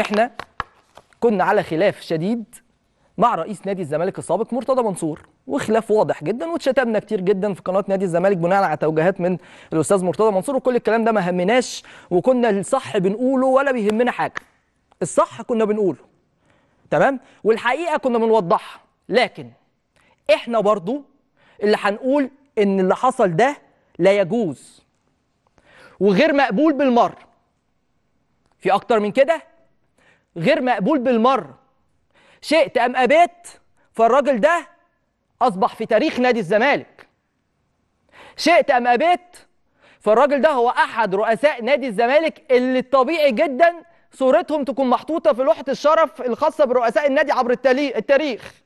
احنا كنا على خلاف شديد مع رئيس نادي الزمالك السابق مرتضى منصور وخلاف واضح جدا واتشتمنا كتير جدا في قناه نادي الزمالك بناء على توجيهات من الاستاذ مرتضى منصور وكل الكلام ده ما همناش وكنا الصح بنقوله ولا بيهمنا حاجه الصح كنا بنقوله تمام والحقيقه كنا بنوضحها لكن احنا برضو اللي هنقول ان اللي حصل ده لا يجوز وغير مقبول بالمره في اكتر من كده غير مقبول بالمرة شئت أم أبيت فالراجل ده أصبح في تاريخ نادي الزمالك شئت أم أبيت فالراجل ده هو أحد رؤساء نادي الزمالك اللي الطبيعي جدا صورتهم تكون محطوطة في لوحة الشرف الخاصة برؤساء النادي عبر التاريخ